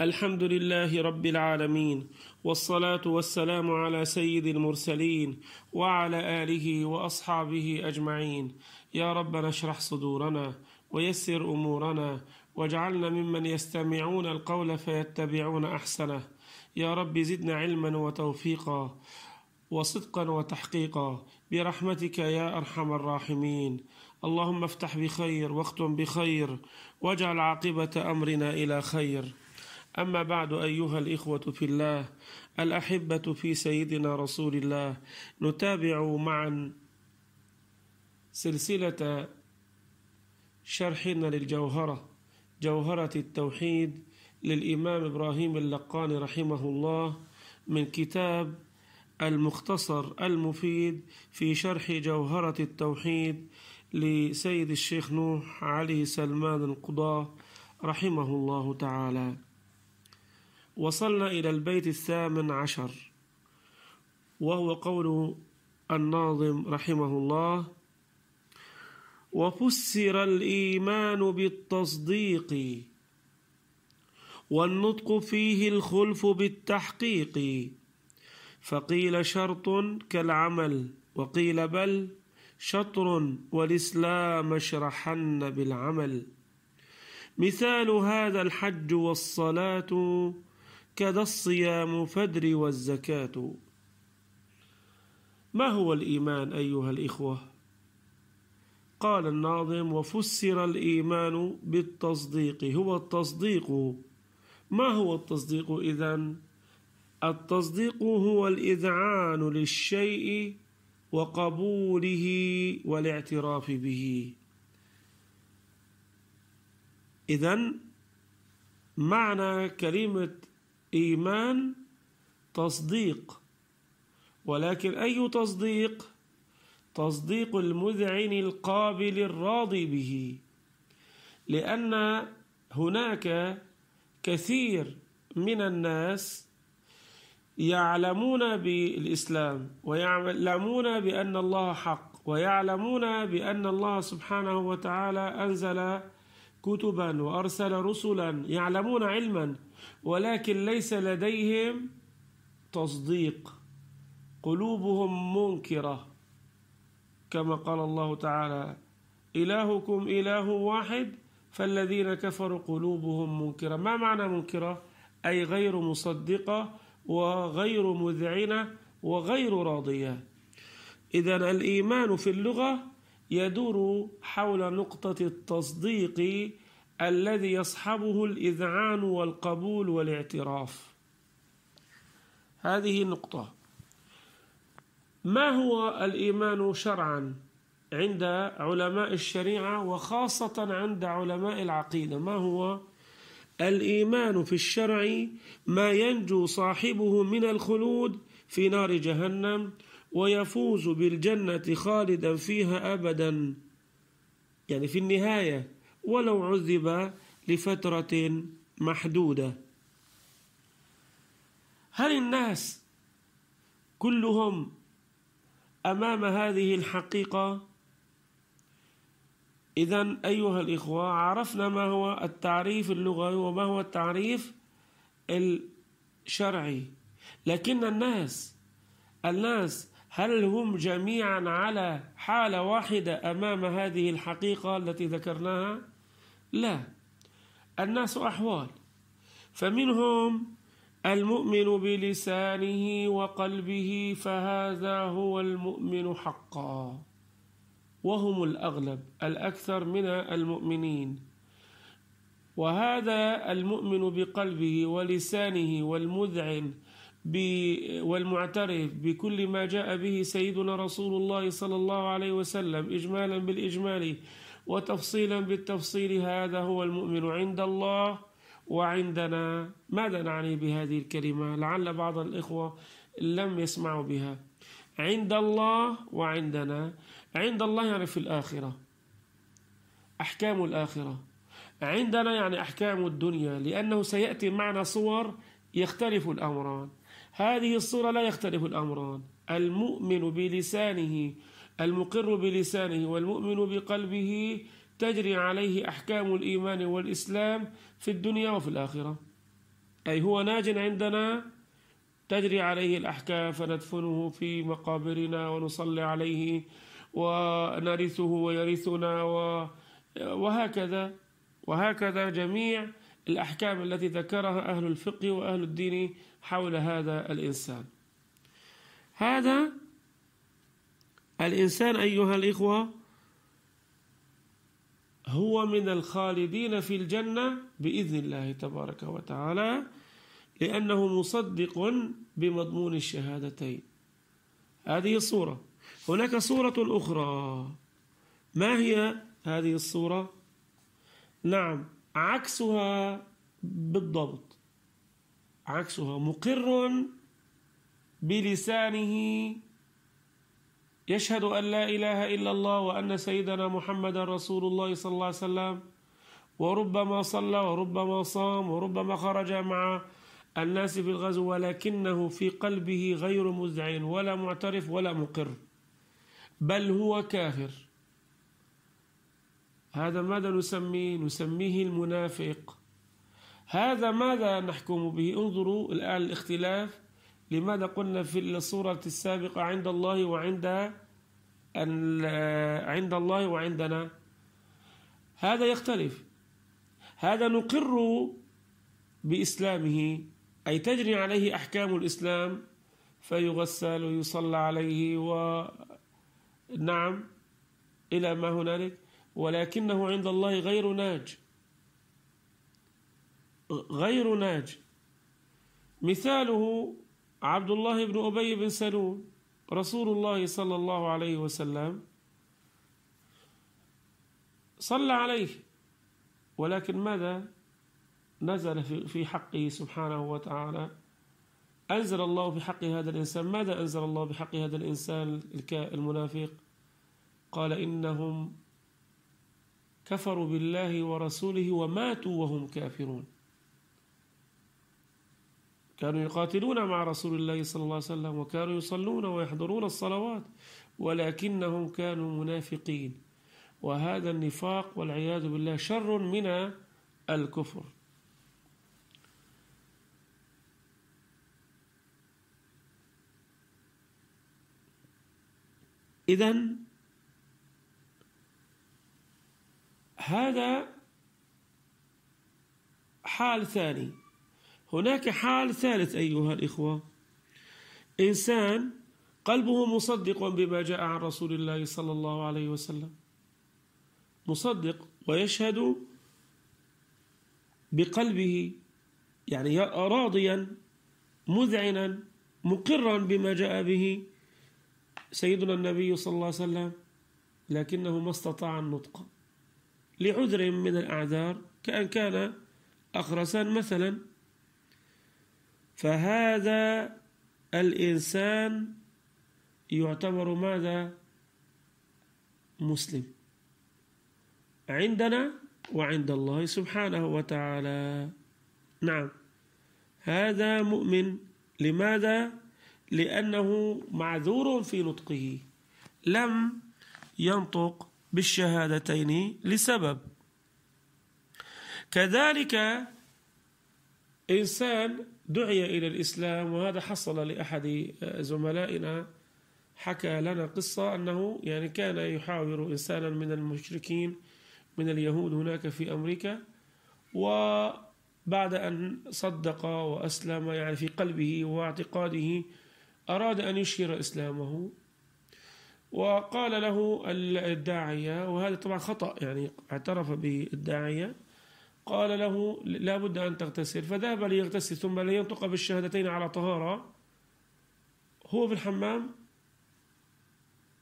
الحمد لله رب العالمين والصلاة والسلام على سيد المرسلين وعلى آله وأصحابه أجمعين يا ربنا اشرح صدورنا ويسر أمورنا واجعلنا ممن يستمعون القول فيتبعون أحسنه يا رب زدنا علما وتوفيقا وصدقا وتحقيقا برحمتك يا أرحم الراحمين اللهم افتح بخير واختم بخير واجعل عاقبة أمرنا إلى خير أما بعد أيها الإخوة في الله الأحبة في سيدنا رسول الله نتابع معا سلسلة شرحنا للجوهرة جوهرة التوحيد للإمام إبراهيم اللقاني رحمه الله من كتاب المختصر المفيد في شرح جوهرة التوحيد لسيد الشيخ نوح علي سلمان القضاة رحمه الله تعالى وصلنا إلى البيت الثامن عشر وهو قول الناظم رحمه الله وفسر الإيمان بالتصديق والنطق فيه الخلف بالتحقيق فقيل شرط كالعمل وقيل بل شطر والإسلام اشرحن بالعمل مثال هذا الحج والصلاة أكد الصيام فدري والزكاة ما هو الإيمان أيها الإخوة؟ قال الناظم وفسر الإيمان بالتصديق هو التصديق ما هو التصديق إذا؟ التصديق هو الإذعان للشيء وقبوله والاعتراف به إذا معنى كلمة إيمان تصديق ولكن أي تصديق؟ تصديق المذعن القابل الراضي به لأن هناك كثير من الناس يعلمون بالإسلام ويعلمون بأن الله حق ويعلمون بأن الله سبحانه وتعالى أنزل كتبا وأرسل رسلا يعلمون علما ولكن ليس لديهم تصديق قلوبهم منكرة كما قال الله تعالى إلهكم إله واحد فالذين كفروا قلوبهم منكرة ما معنى منكرة؟ أي غير مصدقة وغير مذعنة وغير راضية إذا الإيمان في اللغة يدور حول نقطة التصديق الذي يصحبه الإذعان والقبول والاعتراف هذه النقطة ما هو الإيمان شرعا عند علماء الشريعة وخاصة عند علماء العقيدة ما هو الإيمان في الشرع ما ينجو صاحبه من الخلود في نار جهنم ويفوز بالجنة خالدا فيها أبدا يعني في النهاية ولو عذب لفترة محدودة هل الناس كلهم أمام هذه الحقيقة إذا أيها الإخوة عرفنا ما هو التعريف اللغوي وما هو التعريف الشرعي لكن الناس الناس هل هم جميعا على حالة واحدة أمام هذه الحقيقة التي ذكرناها؟ لا الناس أحوال فمنهم المؤمن بلسانه وقلبه فهذا هو المؤمن حقا وهم الأغلب الأكثر من المؤمنين وهذا المؤمن بقلبه ولسانه والمذعن والمعترف بكل ما جاء به سيدنا رسول الله صلى الله عليه وسلم إجمالا بالإجمال وتفصيلا بالتفصيل هذا هو المؤمن عند الله وعندنا ماذا نعني بهذه الكلمة لعل بعض الإخوة لم يسمعوا بها عند الله وعندنا عند الله يعني في الآخرة أحكام الآخرة عندنا يعني أحكام الدنيا لأنه سيأتي معنا صور يختلف الأمران هذه الصورة لا يختلف الأمران المؤمن بلسانه المقر بلسانه والمؤمن بقلبه تجري عليه أحكام الإيمان والإسلام في الدنيا وفي الآخرة أي هو ناج عندنا تجري عليه الأحكام فندفنه في مقابرنا ونصلي عليه ونرثه ويرثنا و... وهكذا وهكذا جميع الأحكام التي ذكرها أهل الفقه وأهل الدين حول هذا الإنسان هذا الإنسان أيها الإخوة هو من الخالدين في الجنة بإذن الله تبارك وتعالى لأنه مصدق بمضمون الشهادتين هذه الصورة هناك صورة أخرى ما هي هذه الصورة؟ نعم عكسها بالضبط عكسها مقر بلسانه يشهد أن لا إله إلا الله وأن سيدنا محمد رسول الله صلى الله عليه وسلم وربما صلى وربما صام وربما خرج مع الناس في الغزو ولكنه في قلبه غير مذعن ولا معترف ولا مقر بل هو كافر هذا ماذا نسميه؟ نسميه المنافق هذا ماذا نحكم به انظروا الآن الاختلاف لماذا قلنا في الصورة السابقة عند الله وعند عند الله وعندنا هذا يختلف هذا نقر بإسلامه أي تجري عليه أحكام الإسلام فيغسل ويصلى عليه ونعم إلى ما هنالك ولكنه عند الله غير ناج غير ناج مثاله عبد الله بن أبي بن سلول رسول الله صلى الله عليه وسلم صلى عليه ولكن ماذا نزل في حقه سبحانه وتعالى أنزل الله في حق هذا الإنسان ماذا أنزل الله بحق هذا الإنسان المنافق قال إنهم كفروا بالله ورسوله وماتوا وهم كافرون كانوا يقاتلون مع رسول الله صلى الله عليه وسلم وكانوا يصلون ويحضرون الصلوات ولكنهم كانوا منافقين وهذا النفاق والعياذ بالله شر من الكفر إذا هذا حال ثاني هناك حال ثالث أيها الإخوة إنسان قلبه مصدق بما جاء عن رسول الله صلى الله عليه وسلم مصدق ويشهد بقلبه يعني راضيا مذعنا مقرا بما جاء به سيدنا النبي صلى الله عليه وسلم لكنه ما استطاع النطق لعذر من الأعذار كأن كان أخرسا مثلا فهذا الإنسان يعتبر ماذا مسلم عندنا وعند الله سبحانه وتعالى نعم هذا مؤمن لماذا لأنه معذور في نطقه لم ينطق بالشهادتين لسبب كذلك إنسان دعي إلى الإسلام وهذا حصل لأحد آه، زملائنا حكى لنا قصة أنه يعني كان يحاور إنسانا من المشركين من اليهود هناك في أمريكا وبعد أن صدق وأسلم يعني في قلبه واعتقاده أراد أن يشهر إسلامه وقال له الداعية وهذا طبعا خطأ يعني اعترف به الداعية قال له لا بد أن تغتسل فذهب ليغتسل ثم لينطق بالشهادتين على طهارة هو في الحمام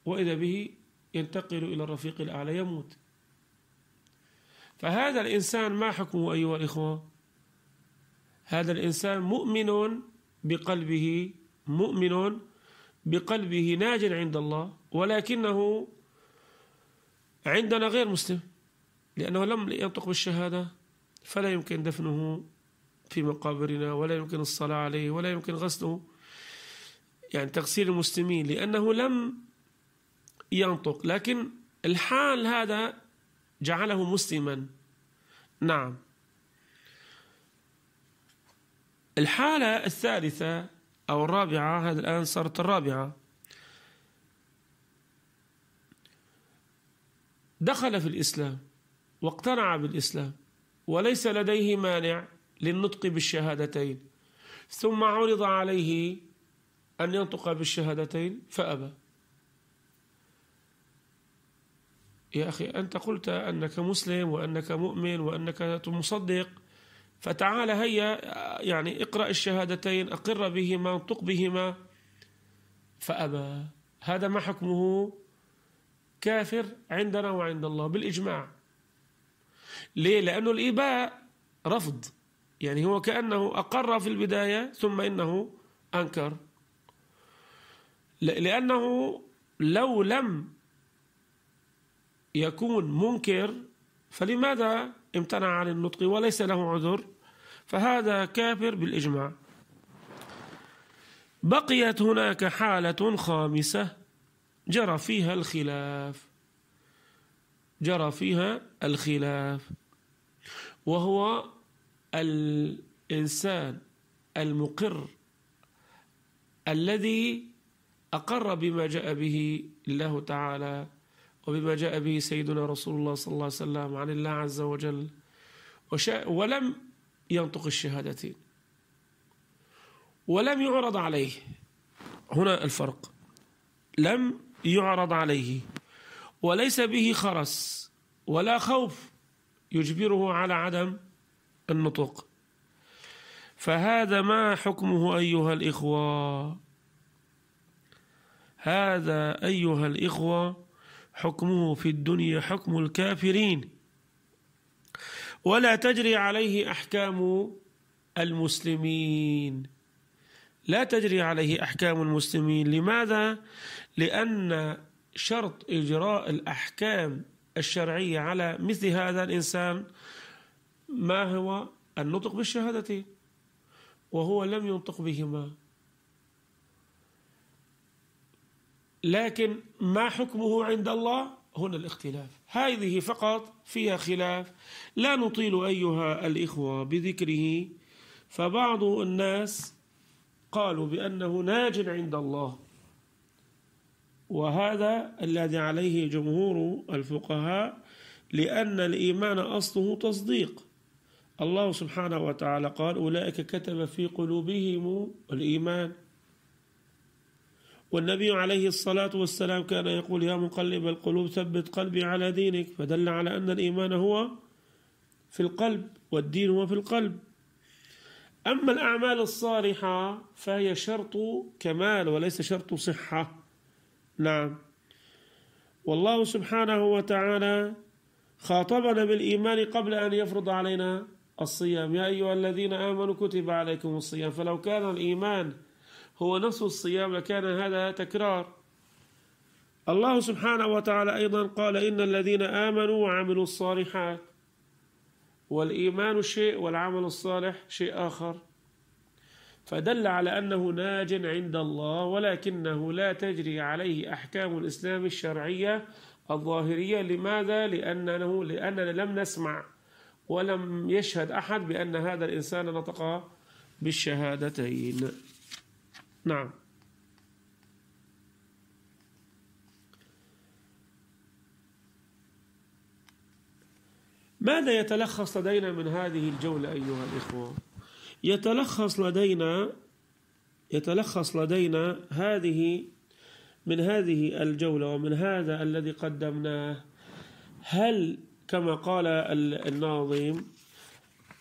وإذا به ينتقل إلى الرفيق الأعلى يموت فهذا الإنسان ما حكمه أيها الإخوة هذا الإنسان مؤمن بقلبه مؤمن بقلبه ناج عند الله ولكنه عندنا غير مسلم لأنه لم ينطق بالشهادة فلا يمكن دفنه في مقابرنا ولا يمكن الصلاة عليه ولا يمكن غسله يعني تغسيل المسلمين لأنه لم ينطق لكن الحال هذا جعله مسلما نعم الحالة الثالثة أو الرابعة هذا الآن صارت الرابعة دخل في الإسلام واقتنع بالإسلام وليس لديه مانع للنطق بالشهادتين ثم عرض عليه أن ينطق بالشهادتين فأبى يا أخي أنت قلت أنك مسلم وأنك مؤمن وأنك مصدق فتعال هيا يعني اقرأ الشهادتين أقر بهما انطق بهما فأبى هذا ما حكمه كافر عندنا وعند الله بالإجماع ليه لأنه الإباء رفض يعني هو كأنه أقر في البداية ثم إنه أنكر لأنه لو لم يكون منكر فلماذا امتنع عن النطق وليس له عذر فهذا كافر بالإجماع بقيت هناك حالة خامسة جرى فيها الخلاف جرى فيها الخلاف وهو الإنسان المقر الذي أقر بما جاء به الله تعالى وبما جاء به سيدنا رسول الله صلى الله عليه وسلم عن الله عز وجل ولم ينطق الشهادتين ولم يعرض عليه هنا الفرق لم يعرض عليه وليس به خرس ولا خوف يجبره على عدم النطق فهذا ما حكمه أيها الإخوة هذا أيها الإخوة حكمه في الدنيا حكم الكافرين ولا تجري عليه أحكام المسلمين لا تجري عليه أحكام المسلمين لماذا؟ لأن شرط إجراء الأحكام الشرعية على مثل هذا الإنسان ما هو النطق بالشهادتين وهو لم ينطق بهما لكن ما حكمه عند الله هنا الاختلاف هذه فقط فيها خلاف لا نطيل أيها الإخوة بذكره فبعض الناس قالوا بأنه ناج عند الله وهذا الذي عليه جمهور الفقهاء لأن الإيمان أصله تصديق الله سبحانه وتعالى قال أولئك كتب في قلوبهم الإيمان والنبي عليه الصلاة والسلام كان يقول يا مقلب القلوب ثبت قلبي على دينك فدل على أن الإيمان هو في القلب والدين هو في القلب أما الأعمال الصالحة فهي شرط كمال وليس شرط صحة نعم والله سبحانه وتعالى خاطبنا بالإيمان قبل أن يفرض علينا الصيام يا أيها الذين آمنوا كتب عليكم الصيام فلو كان الإيمان هو نفس الصيام لكان هذا تكرار الله سبحانه وتعالى أيضا قال إن الذين آمنوا وعملوا الصالحات والإيمان شيء والعمل الصالح شيء آخر فدل على أنه ناج عند الله ولكنه لا تجري عليه أحكام الإسلام الشرعية الظاهرية لماذا؟ لأنه لأننا لم نسمع ولم يشهد أحد بأن هذا الإنسان نطق بالشهادتين نعم ماذا يتلخص لدينا من هذه الجولة أيها الإخوة؟ يتلخص لدينا يتلخص لدينا هذه من هذه الجولة ومن هذا الذي قدمناه هل كما قال الناظم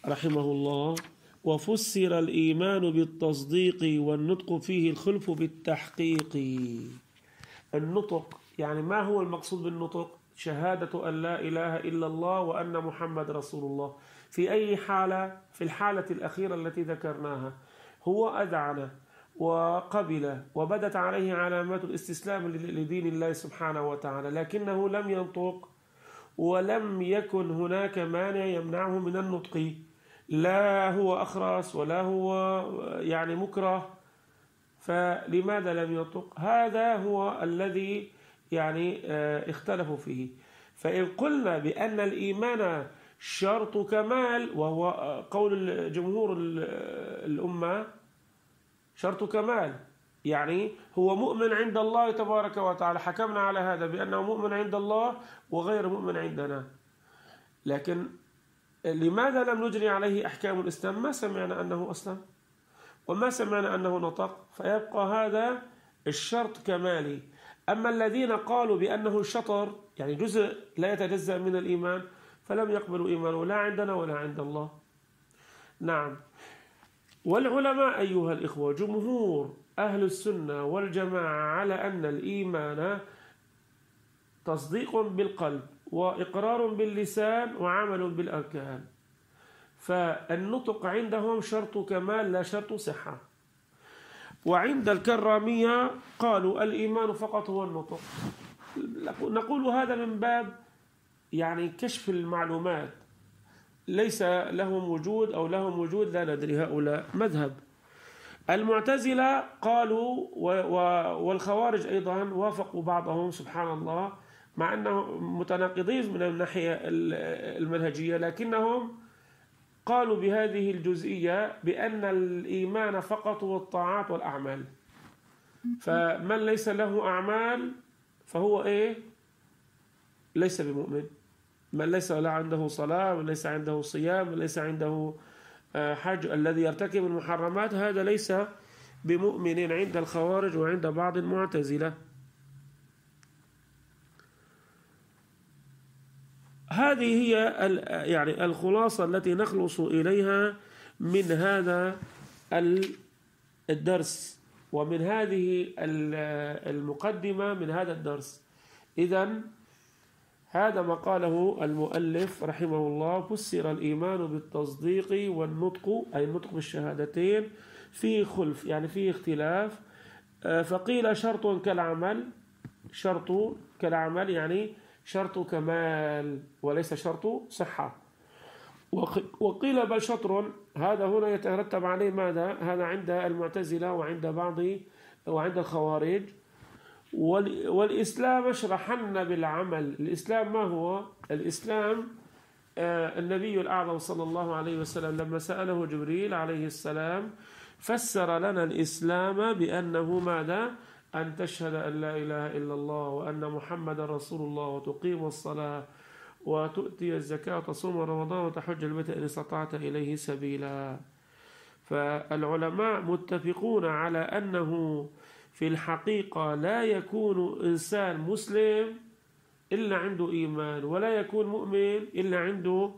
رحمه الله وفسر الإيمان بالتصديق والنطق فيه الخلف بالتحقيق النطق يعني ما هو المقصود بالنطق شهادة أن لا إله إلا الله وأن محمد رسول الله في أي حالة في الحالة الأخيرة التي ذكرناها هو أذعن وقبل وبدت عليه علامات الاستسلام لدين الله سبحانه وتعالى لكنه لم ينطق ولم يكن هناك مانع يمنعه من النطق لا هو أخرس ولا هو يعني مكره فلماذا لم ينطق هذا هو الذي يعني آه، اختلفوا فيه فإن قلنا بأن الإيمان شرط كمال وهو قول جمهور الأمة شرط كمال يعني هو مؤمن عند الله تبارك وتعالى حكمنا على هذا بأنه مؤمن عند الله وغير مؤمن عندنا لكن لماذا لم نجري عليه أحكام الإسلام ما سمعنا أنه أسلم وما سمعنا أنه نطق فيبقى هذا الشرط كمالي أما الذين قالوا بأنه شطر يعني جزء لا يتجزأ من الإيمان فلم يقبلوا إيمانه لا عندنا ولا عند الله نعم والعلماء أيها الإخوة جمهور أهل السنة والجماعة على أن الإيمان تصديق بالقلب وإقرار باللسان وعمل بالأركان فالنطق عندهم شرط كمال لا شرط صحة وعند الكرامية قالوا الإيمان فقط هو النطق نقول هذا من باب يعني كشف المعلومات ليس لهم وجود أو لهم وجود لا ندري هؤلاء مذهب المعتزلة قالوا والخوارج أيضا وافقوا بعضهم سبحان الله مع أنهم متناقضين من الناحية المنهجية لكنهم قالوا بهذه الجزئية بأن الإيمان فقط هو الطاعات والأعمال فمن ليس له أعمال فهو إيه ليس بمؤمن من ليس لا عنده صلاة من ليس عنده صيام من ليس عنده آه، حج الذي يرتكب المحرمات هذا ليس بمؤمن عند الخوارج وعند بعض المعتزلة هذه هي يعني الخلاصة التي نخلص إليها من هذا الدرس ومن هذه المقدمة من هذا الدرس إذا هذا ما قاله المؤلف رحمه الله فسر الإيمان بالتصديق والنطق أي النطق بالشهادتين في خلف يعني في اختلاف آه، فقيل شرط كالعمل شرط كالعمل يعني شرط كمال وليس شرط صحة وقيل بل شطر هذا هنا يترتب عليه ماذا هذا عند المعتزلة وعند بعض وعند الخوارج والإسلام اشرحن بالعمل الإسلام ما هو؟ الإسلام آه، النبي الأعظم صلى الله عليه وسلم لما سأله جبريل عليه السلام فسر لنا الإسلام بأنه ماذا؟ أن تشهد أن لا إله إلا الله وأن محمد رسول الله وتقيم الصلاة وتؤتي الزكاة وتصوم رمضان وتحج البيت إن استطعت إليه سبيلا فالعلماء متفقون على أنه في الحقيقة لا يكون إنسان مسلم إلا عنده إيمان ولا يكون مؤمن إلا عنده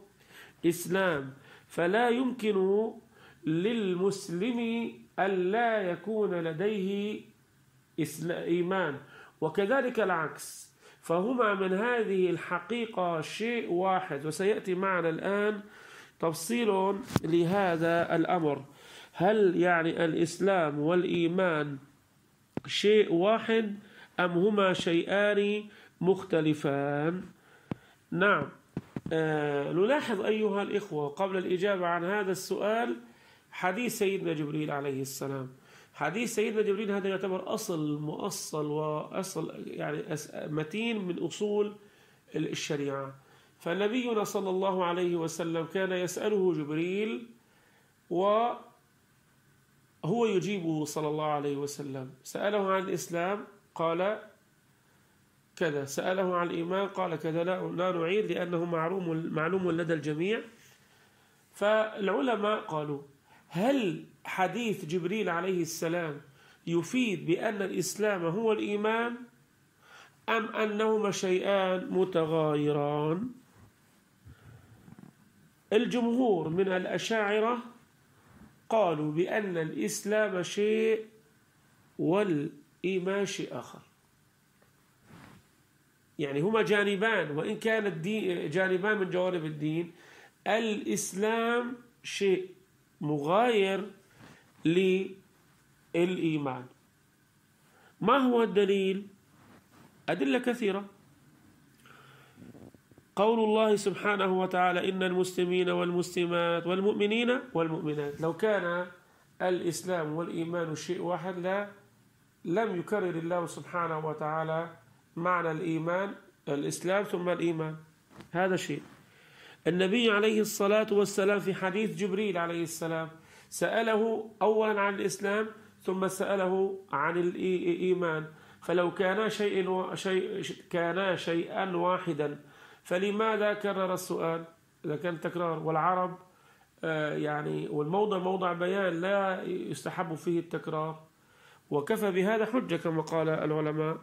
إسلام فلا يمكن للمسلم ألا يكون لديه إيمان وكذلك العكس فهما من هذه الحقيقة شيء واحد وسيأتي معنا الآن تفصيل لهذا الأمر هل يعني الإسلام والإيمان شيء واحد أم هما شيئان مختلفان نعم آه نلاحظ أيها الإخوة قبل الإجابة عن هذا السؤال حديث سيدنا جبريل عليه السلام حديث سيدنا جبريل هذا يعتبر أصل مؤصل وأصل يعني متين من أصول الشريعة فنبينا صلى الله عليه وسلم كان يسأله جبريل و هو يجيبه صلى الله عليه وسلم سأله عن الإسلام قال كذا سأله عن الإيمان قال كذا لا, لا نعيد لأنه معلوم, معلوم لدى الجميع فالعلماء قالوا هل حديث جبريل عليه السلام يفيد بأن الإسلام هو الإيمان أم أنهما شيئان متغايران الجمهور من الأشاعرة قالوا بأن الإسلام شيء والإيمان شيء آخر يعني هما جانبان وإن كان الدين جانبان من جوانب الدين الإسلام شيء مغاير للإيمان ما هو الدليل؟ أدلة كثيرة قول الله سبحانه وتعالى إن المسلمين والمسلمات والمؤمنين والمؤمنات لو كان الإسلام والإيمان شيء واحد لا لم يكرر الله سبحانه وتعالى معنى الإيمان الإسلام ثم الإيمان هذا شيء النبي عليه الصلاة والسلام في حديث جبريل عليه السلام سأله أولا عن الإسلام ثم سأله عن الإيمان فلو كانا شيء كانا شيئا واحدا فلماذا كرر السؤال إذا كان تكرار والعرب آه، يعني والموضع موضع بيان لا يستحب فيه التكرار وكفى بهذا حجة كما قال العلماء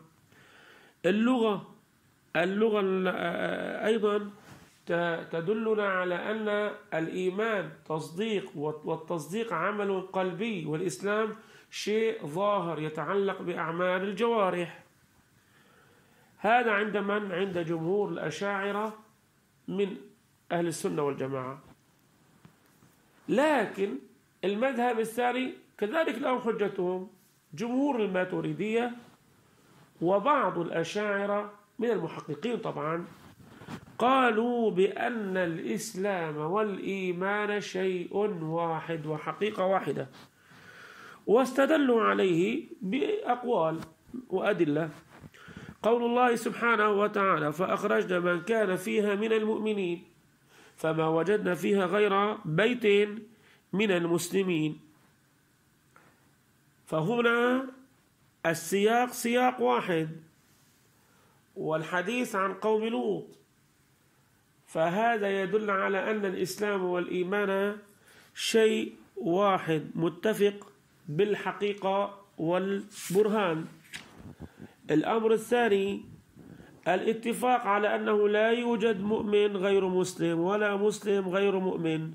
اللغة اللغة آه، أيضا تدلنا على أن الإيمان تصديق والتصديق عمل قلبي والإسلام شيء ظاهر يتعلق بأعمال الجوارح هذا عند من عند جمهور الأشاعرة من أهل السنة والجماعة لكن المذهب الثاني كذلك لهم حجتهم جمهور الماتوريدية وبعض الأشاعرة من المحققين طبعا قالوا بأن الإسلام والإيمان شيء واحد وحقيقة واحدة واستدلوا عليه بأقوال وأدلة قول الله سبحانه وتعالى فأخرجنا من كان فيها من المؤمنين فما وجدنا فيها غير بيت من المسلمين فهنا السياق سياق واحد والحديث عن قوم لوط فهذا يدل على أن الإسلام والإيمان شيء واحد متفق بالحقيقة والبرهان الأمر الثاني الاتفاق على أنه لا يوجد مؤمن غير مسلم ولا مسلم غير مؤمن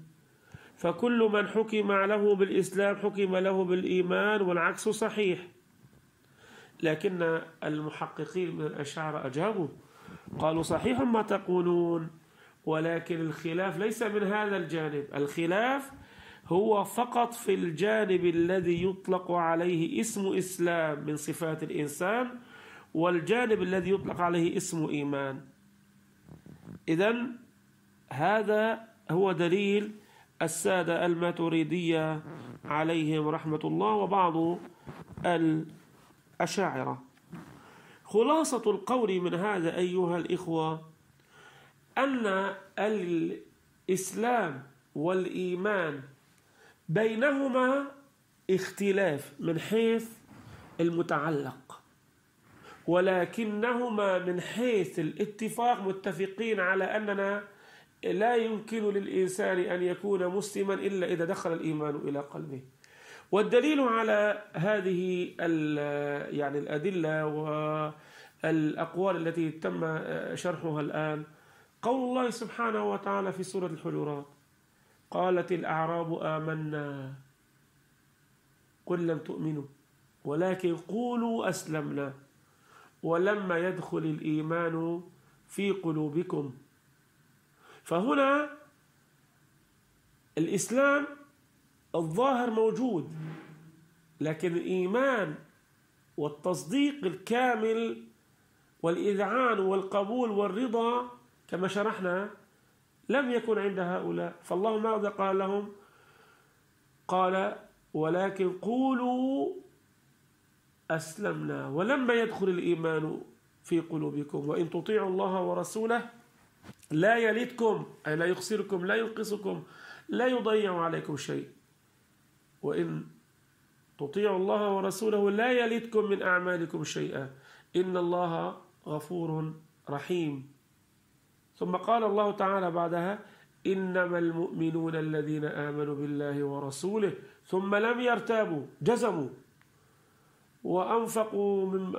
فكل من حكم له بالإسلام حكم له بالإيمان والعكس صحيح لكن المحققين من الأشعر أجابوا قالوا صحيح ما تقولون ولكن الخلاف ليس من هذا الجانب الخلاف هو فقط في الجانب الذي يطلق عليه اسم إسلام من صفات الإنسان والجانب الذي يطلق عليه اسم إيمان إذا هذا هو دليل السادة الماتريدية عليهم رحمة الله وبعض الأشاعرة خلاصة القول من هذا أيها الإخوة أن الإسلام والإيمان بينهما اختلاف من حيث المتعلق ولكنهما من حيث الاتفاق متفقين على أننا لا يمكن للإنسان أن يكون مسلما إلا إذا دخل الإيمان إلى قلبه والدليل على هذه يعني الأدلة والأقوال التي تم شرحها الآن قول الله سبحانه وتعالى في سورة الحجرات قالت الأعراب آمنا قل لم تؤمنوا ولكن قولوا أسلمنا ولما يدخل الإيمان في قلوبكم فهنا الإسلام الظاهر موجود لكن الإيمان والتصديق الكامل والإذعان والقبول والرضا كما شرحنا لم يكن عند هؤلاء فالله ماذا قال لهم قال ولكن قولوا أسلمنا ولما يدخل الإيمان في قلوبكم وإن تطيعوا الله ورسوله لا يلدكم أي لا يخسركم لا ينقصكم لا يضيع عليكم شيء وإن تطيعوا الله ورسوله لا يلدكم من أعمالكم شيئا إن الله غفور رحيم ثم قال الله تعالى بعدها إنما المؤمنون الذين آمنوا بالله ورسوله ثم لم يرتابوا جزموا وأنفقوا من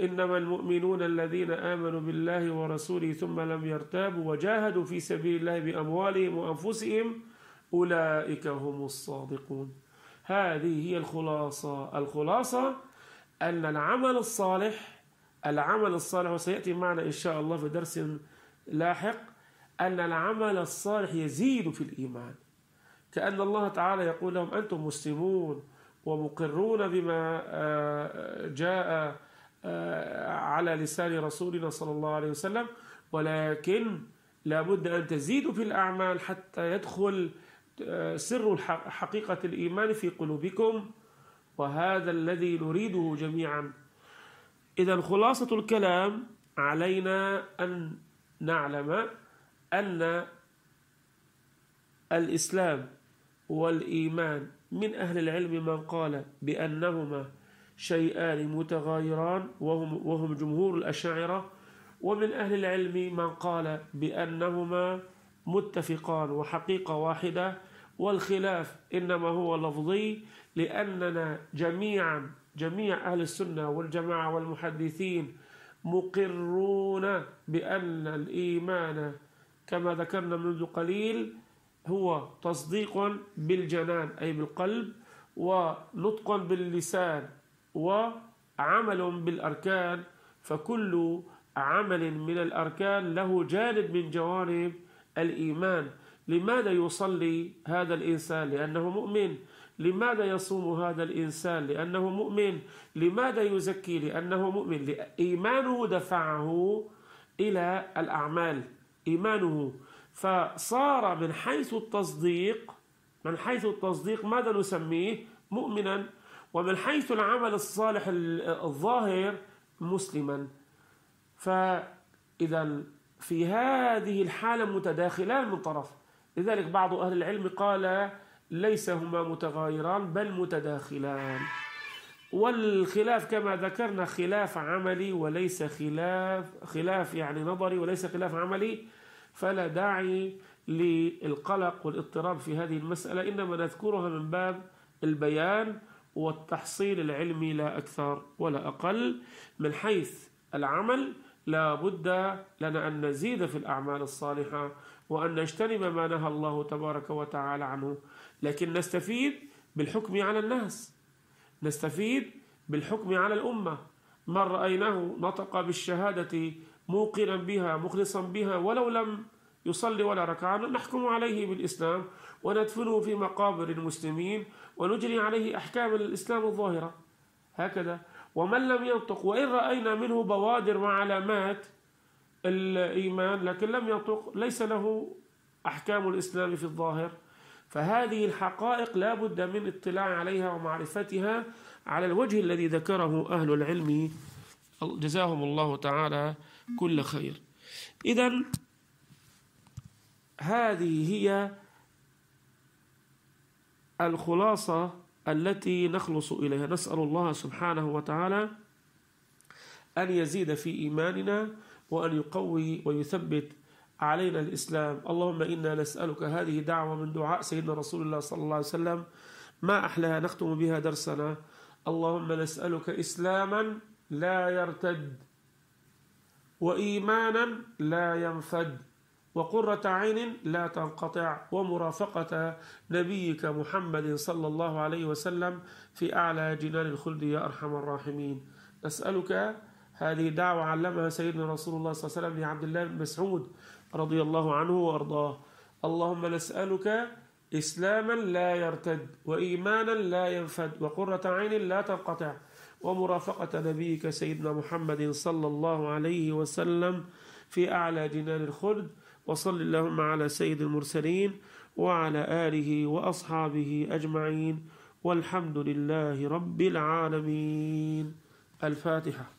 إنما المؤمنون الذين آمنوا بالله ورسوله ثم لم يرتابوا وجاهدوا في سبيل الله بأموالهم وأنفسهم أولئك هم الصادقون هذه هي الخلاصة الخلاصة أن العمل الصالح العمل الصالح وسيأتي معنا إن شاء الله في درس لاحق أن العمل الصالح يزيد في الإيمان كأن الله تعالى يقول لهم أنتم مسلمون ومقرون بما آه، جاء آه، على لسان رسولنا صلى الله عليه وسلم ولكن لابد أن تزيدوا في الأعمال حتى يدخل آه، سر حقيقة الإيمان في قلوبكم وهذا الذي نريده جميعا إذا خلاصة الكلام علينا أن نعلم أن الإسلام والإيمان من أهل العلم من قال بأنهما شيئان متغايران وهم, وهم جمهور الأشاعرة ومن أهل العلم من قال بأنهما متفقان وحقيقة واحدة والخلاف إنما هو لفظي لأننا جميعا جميع أهل السنة والجماعة والمحدثين مقرون بأن الإيمان كما ذكرنا منذ قليل هو تصديق بالجنان أي بالقلب ونطق باللسان وعمل بالأركان فكل عمل من الأركان له جانب من جوانب الإيمان لماذا يصلي هذا الإنسان لأنه مؤمن لماذا يصوم هذا الإنسان لأنه مؤمن لماذا يزكي لأنه مؤمن إيمانه دفعه إلى الأعمال إيمانه فصار من حيث التصديق من حيث التصديق ماذا نسميه مؤمنا ومن حيث العمل الصالح الظاهر مسلما فإذا في هذه الحالة متداخلان من طرف لذلك بعض أهل العلم قال ليس هما متغايران بل متداخلان والخلاف كما ذكرنا خلاف عملي وليس خلاف خلاف يعني نظري وليس خلاف عملي فلا داعي للقلق والاضطراب في هذه المسألة إنما نذكرها من باب البيان والتحصيل العلمي لا أكثر ولا أقل من حيث العمل لا بد لنا أن نزيد في الأعمال الصالحة وأن نجتنب ما نهى الله تبارك وتعالى عنه لكن نستفيد بالحكم على الناس نستفيد بالحكم على الأمة من رأيناه نطق بالشهادة موقنا بها مخلصا بها ولو لم يصلي ولا ركعة نحكم عليه بالإسلام وندفنه في مقابر المسلمين ونجري عليه أحكام الإسلام الظاهرة هكذا ومن لم ينطق وإن رأينا منه بوادر وعلامات الإيمان لكن لم ينطق ليس له أحكام الإسلام في الظاهر فهذه الحقائق لا بد من اطلاع عليها ومعرفتها على الوجه الذي ذكره أهل العلم جزاهم الله تعالى كل خير إذا هذه هي الخلاصة التي نخلص إليها نسأل الله سبحانه وتعالى أن يزيد في إيماننا وأن يقوي ويثبت علينا الإسلام اللهم إنا نسألك هذه دعوة من دعاء سيدنا رسول الله صلى الله عليه وسلم ما أحلاها نختم بها درسنا اللهم نسألك إسلاما لا يرتد وإيمانا لا ينفد وقرة عين لا تنقطع ومرافقة نبيك محمد صلى الله عليه وسلم في أعلى جنان الخلد يا أرحم الراحمين نسألك هذه دعوة علمها سيدنا رسول الله صلى الله عليه وسلم لعبد الله بن مسعود رضي الله عنه وأرضاه اللهم نسألك إسلاما لا يرتد وإيمانا لا ينفد وقرة عين لا تنقطع ومرافقة نبيك سيدنا محمد صلى الله عليه وسلم في أعلى جنان الخلد وصل اللهم على سيد المرسلين وعلى آله وأصحابه أجمعين والحمد لله رب العالمين الفاتحة